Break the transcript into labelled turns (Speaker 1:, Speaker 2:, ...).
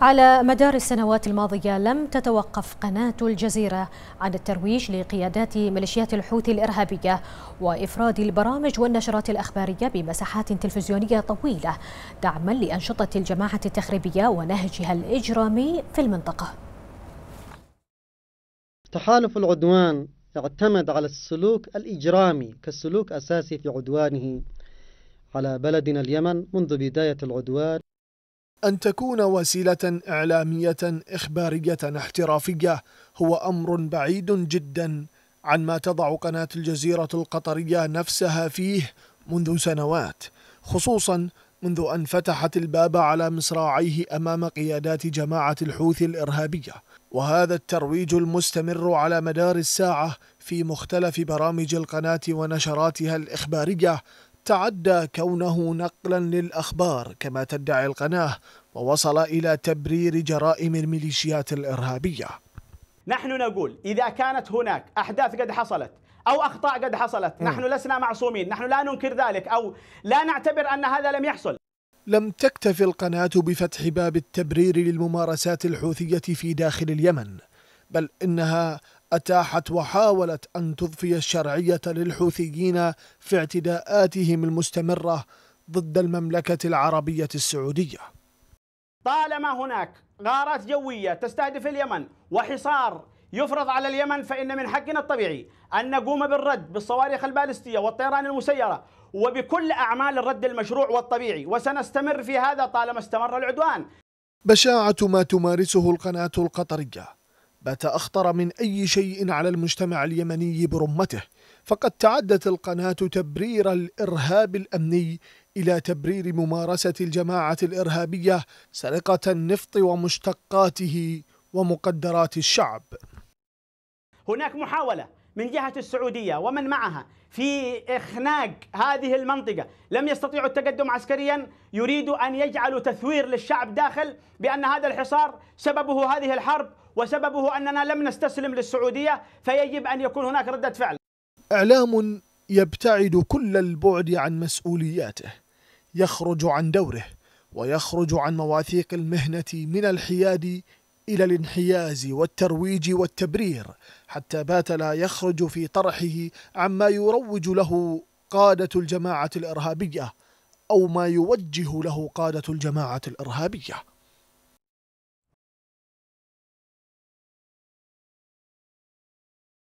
Speaker 1: على مدار السنوات الماضية لم تتوقف قناة الجزيرة عن الترويج لقيادات ميليشيات الحوثي الإرهابية وإفراد البرامج والنشرات الأخبارية بمساحات تلفزيونية طويلة دعما لأنشطة الجماعة التخريبية ونهجها الإجرامي في المنطقة تحالف العدوان اعتمد على السلوك الإجرامي كسلوك أساسي في عدوانه على بلدنا اليمن منذ بداية العدوان أن تكون وسيلة إعلامية إخبارية احترافية هو أمر بعيد جدا عن ما تضع قناة الجزيرة القطرية نفسها فيه منذ سنوات خصوصا منذ أن فتحت الباب على مصراعيه أمام قيادات جماعة الحوثي الإرهابية وهذا الترويج المستمر على مدار الساعة في مختلف برامج القناة ونشراتها الإخبارية تعدى كونه نقلا للأخبار كما تدعي القناة ووصل إلى تبرير جرائم الميليشيات الإرهابية
Speaker 2: نحن نقول إذا كانت هناك أحداث قد حصلت أو أخطاء قد حصلت م. نحن لسنا معصومين نحن لا ننكر ذلك أو لا نعتبر أن هذا لم يحصل
Speaker 1: لم تكتف القناة بفتح باب التبرير للممارسات الحوثية في داخل اليمن بل إنها أتاحت وحاولت أن تضفي الشرعية للحوثيين في اعتداءاتهم المستمرة ضد المملكة العربية السعودية
Speaker 2: طالما هناك غارات جوية تستهدف اليمن وحصار يفرض على اليمن فإن من حقنا الطبيعي أن نقوم بالرد بالصواريخ البالستية والطيران المسيرة وبكل أعمال الرد المشروع والطبيعي وسنستمر في هذا طالما استمر العدوان بشاعة
Speaker 1: ما تمارسه القناة القطرية بات أخطر من أي شيء على المجتمع اليمني برمته فقد تعدت القناة تبرير الإرهاب الأمني إلى تبرير ممارسة الجماعة الإرهابية سرقة النفط ومشتقاته ومقدرات الشعب
Speaker 2: هناك محاولة من جهة السعودية ومن معها في إخناق هذه المنطقة لم يستطيعوا التقدم عسكريا يريد أن يجعلوا تثوير للشعب داخل بأن هذا الحصار سببه هذه الحرب وسببه أننا لم نستسلم للسعودية فيجب أن يكون هناك ردة فعل
Speaker 1: إعلام يبتعد كل البعد عن مسؤولياته يخرج عن دوره ويخرج عن مواثيق المهنة من الحياد إلى الانحياز والترويج والتبرير حتى بات لا يخرج في طرحه عما يروج له قادة الجماعة الإرهابية أو ما يوجه له قادة الجماعة الإرهابية